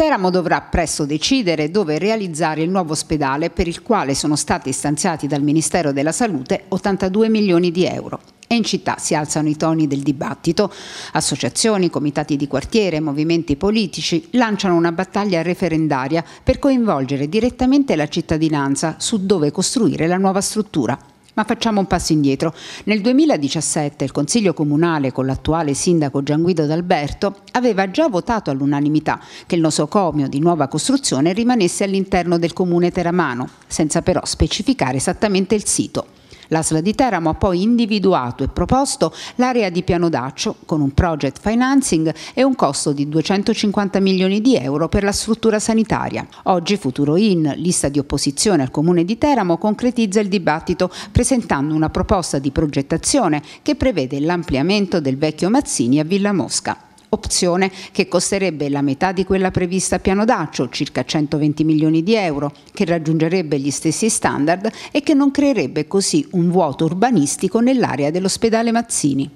Teramo dovrà presto decidere dove realizzare il nuovo ospedale per il quale sono stati stanziati dal Ministero della Salute 82 milioni di euro. E in città si alzano i toni del dibattito. Associazioni, comitati di quartiere, movimenti politici lanciano una battaglia referendaria per coinvolgere direttamente la cittadinanza su dove costruire la nuova struttura. Ma facciamo un passo indietro. Nel 2017 il Consiglio Comunale con l'attuale sindaco Gian Guido D'Alberto aveva già votato all'unanimità che il nosocomio di nuova costruzione rimanesse all'interno del comune teramano, senza però specificare esattamente il sito. L'ASL di Teramo ha poi individuato e proposto l'area di piano d'accio con un project financing e un costo di 250 milioni di euro per la struttura sanitaria. Oggi Futuro In, lista di opposizione al Comune di Teramo, concretizza il dibattito presentando una proposta di progettazione che prevede l'ampliamento del vecchio Mazzini a Villa Mosca opzione che costerebbe la metà di quella prevista a piano Daccio, circa 120 milioni di euro, che raggiungerebbe gli stessi standard e che non creerebbe così un vuoto urbanistico nell'area dell'ospedale Mazzini.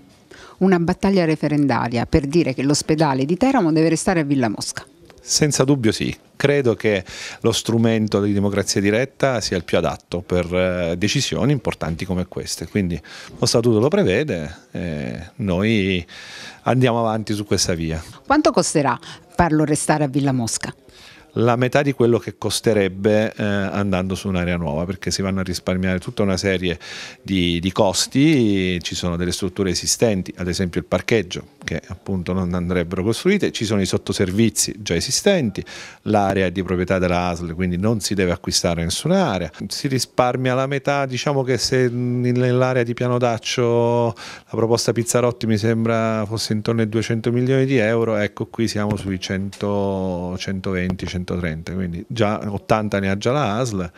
Una battaglia referendaria per dire che l'ospedale di Teramo deve restare a Villa Mosca. Senza dubbio sì, credo che lo strumento di democrazia diretta sia il più adatto per eh, decisioni importanti come queste, quindi lo statuto lo prevede e noi andiamo avanti su questa via. Quanto costerà farlo restare a Villa Mosca? la metà di quello che costerebbe eh, andando su un'area nuova, perché si vanno a risparmiare tutta una serie di, di, costi, ci sono delle strutture esistenti, ad esempio il parcheggio, che appunto non andrebbero costruite, ci sono i sottoservizi già esistenti, l'area è di proprietà della ASL, quindi non si deve acquistare nessuna area, si risparmia la metà, diciamo che se nell'area di piano d'accio la proposta Pizzarotti mi sembra fosse intorno ai 200 milioni di euro, ecco qui siamo sui 100, 120, 120 130, quindi già 80 ne ha già la ASL,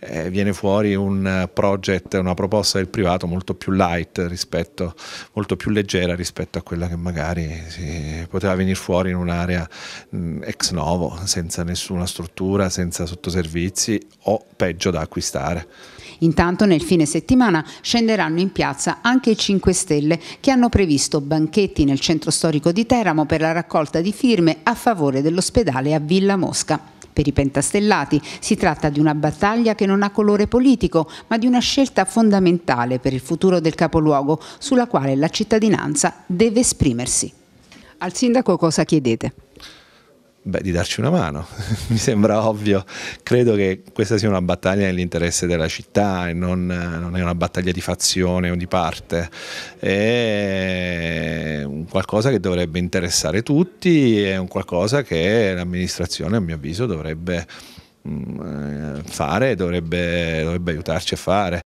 eh, viene fuori un project, una proposta del privato molto più light rispetto, molto più leggera rispetto a quella che magari si poteva venire fuori in un'area mh, mm, ex novo, senza nessuna struttura, senza sottoservizi o peggio da acquistare. Intanto nel fine settimana scenderanno in piazza anche i 5 Stelle che hanno previsto banchetti nel centro storico di Teramo per la raccolta di firme a favore dell'ospedale a Villa Mosca. Per i pentastellati si tratta di una battaglia che non ha colore politico, ma di una scelta fondamentale per il futuro del capoluogo, sulla quale la cittadinanza deve esprimersi. Al sindaco cosa chiedete? beh, di darci una mano. Mi sembra ovvio, credo che questa sia una battaglia nell'interesse della città e non, non, è una battaglia di fazione o di parte, è qualcosa che dovrebbe interessare tutti, è un qualcosa che l'amministrazione a mio avviso dovrebbe mm, eh, fare dovrebbe, dovrebbe aiutarci a fare